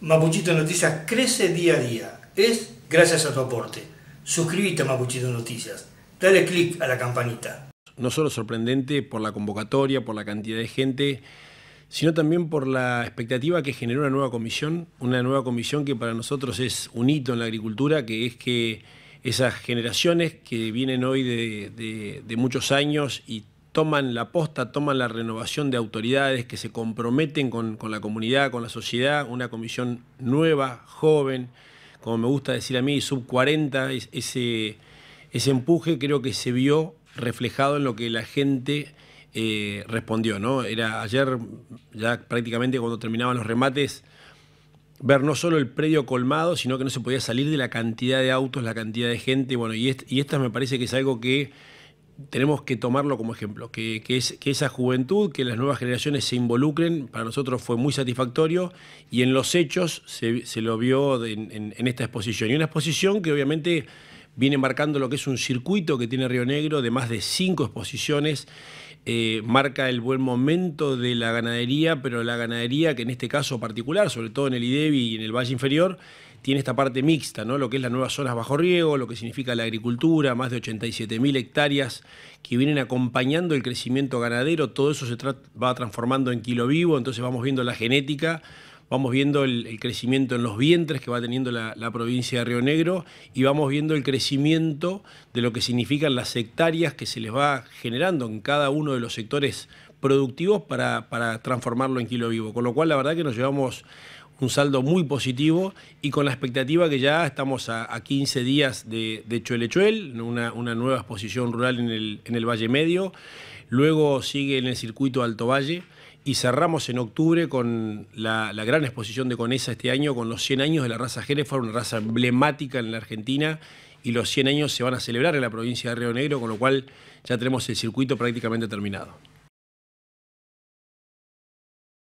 Mapuchito Noticias crece día a día. Es gracias a tu aporte. Suscríbete a Mapuchito Noticias. Dale click a la campanita. No solo sorprendente por la convocatoria, por la cantidad de gente, sino también por la expectativa que generó una nueva comisión, una nueva comisión que para nosotros es un hito en la agricultura, que es que esas generaciones que vienen hoy de, de muchos años y toman la posta, toman la renovación de autoridades que se comprometen con, la comunidad, con la sociedad, una comisión nueva, joven, como me gusta decir a mí, sub 40, ese, ese empuje creo que se vio reflejado en lo que la gente eh, respondió. ¿no? Era ayer, ya prácticamente cuando terminaban los remates, ver no solo el predio colmado, sino que no se podía salir de la cantidad de autos, la cantidad de gente, bueno, y, esto y me parece que es algo que tenemos que tomarlo como ejemplo, que, esa juventud, que las nuevas generaciones se involucren, para nosotros fue muy satisfactorio y en los hechos se, lo vio en, en, esta exposición. Y una exposición que obviamente viene marcando lo que es un circuito que tiene Río Negro de más de cinco exposiciones eh, marca el buen momento de la ganadería, pero la ganadería que en este caso particular, sobre todo en el IDEBI e y en el Valle Inferior, tiene esta parte mixta, ¿no? lo que es las nuevas zonas bajo riego, lo que significa la agricultura, más de 87.000 hectáreas que vienen acompañando el crecimiento ganadero, todo eso se va transformando en kilo vivo, entonces vamos viendo la genética vamos viendo el, crecimiento en los vientres que va teniendo la, provincia de Río Negro y vamos viendo el crecimiento de lo que significan las hectáreas que se les va generando en cada uno de los sectores productivos para, para transformarlo en kilo vivo. Con lo cual, la verdad que nos llevamos un saldo muy positivo y con la expectativa que ya estamos a, 15 días de, de Chuelechuel, una, una, nueva exposición rural en el, Valle Medio. Luego sigue en el circuito Alto Valle y cerramos en octubre con la, gran exposición de Conesa este año, con los 100 años de la raza fue una raza emblemática en la Argentina, y los 100 años se van a celebrar en la provincia de Río Negro, con lo cual ya tenemos el circuito prácticamente terminado.